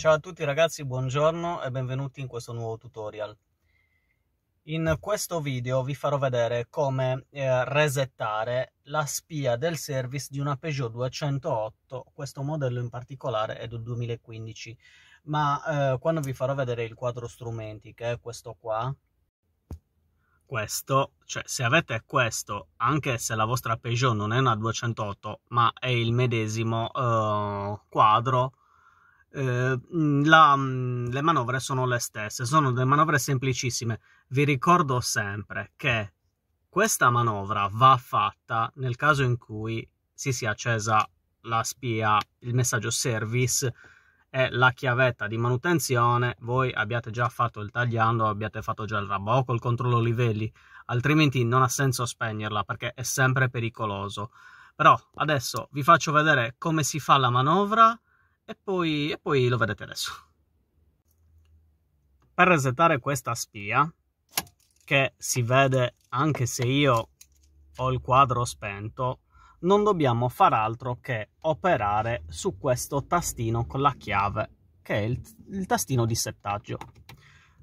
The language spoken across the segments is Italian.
Ciao a tutti ragazzi, buongiorno e benvenuti in questo nuovo tutorial. In questo video vi farò vedere come eh, resettare la spia del service di una Peugeot 208, questo modello in particolare è del 2015, ma eh, quando vi farò vedere il quadro strumenti, che è questo qua, questo, cioè se avete questo, anche se la vostra Peugeot non è una 208, ma è il medesimo eh, quadro, eh, mm, la, mm, le manovre sono le stesse, sono delle manovre semplicissime. Vi ricordo sempre che questa manovra va fatta nel caso in cui si sia accesa la spia, il messaggio service e la chiavetta di manutenzione, voi abbiate già fatto il tagliando, abbiate fatto già il rabocco, il controllo livelli, altrimenti non ha senso spegnerla perché è sempre pericoloso. Però adesso vi faccio vedere come si fa la manovra e poi, e poi lo vedete adesso. Per resettare questa spia, che si vede anche se io ho il quadro spento, non dobbiamo far altro che operare su questo tastino con la chiave, che è il, il tastino di settaggio.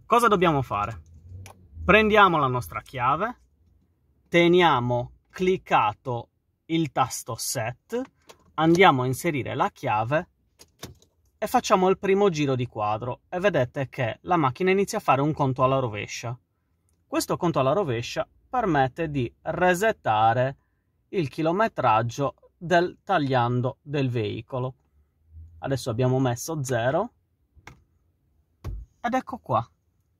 Cosa dobbiamo fare? Prendiamo la nostra chiave, teniamo cliccato il tasto set, andiamo a inserire la chiave e facciamo il primo giro di quadro e vedete che la macchina inizia a fare un conto alla rovescia. Questo conto alla rovescia permette di resettare il chilometraggio del tagliando del veicolo. Adesso abbiamo messo 0 ed ecco qua.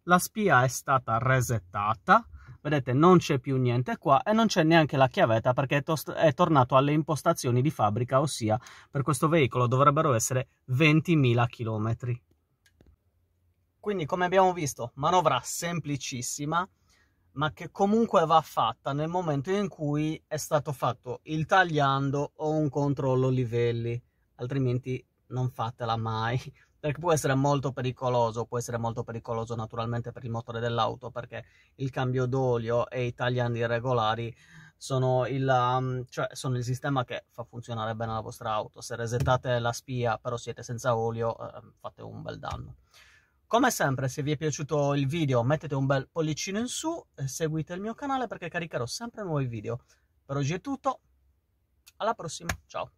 La spia è stata resettata Vedete, non c'è più niente qua e non c'è neanche la chiavetta perché è, è, tornato alle impostazioni di fabbrica, ossia per questo veicolo dovrebbero essere 20.000 km. Quindi come abbiamo visto, manovra semplicissima, ma che comunque va fatta nel momento in cui è stato fatto il tagliando o un controllo livelli, altrimenti non fatela mai perché può essere molto pericoloso, può essere molto pericoloso naturalmente per il motore dell'auto perché il cambio d'olio e i tagliandi irregolari sono il, um, cioè sono il, sistema che fa funzionare bene la vostra auto. Se resettate la spia però siete senza olio eh, fate un bel danno. Come sempre, se vi è piaciuto il video mettete un bel pollicino in su, e seguite il mio canale perché caricherò sempre nuovi video. Per oggi è tutto, alla prossima, ciao!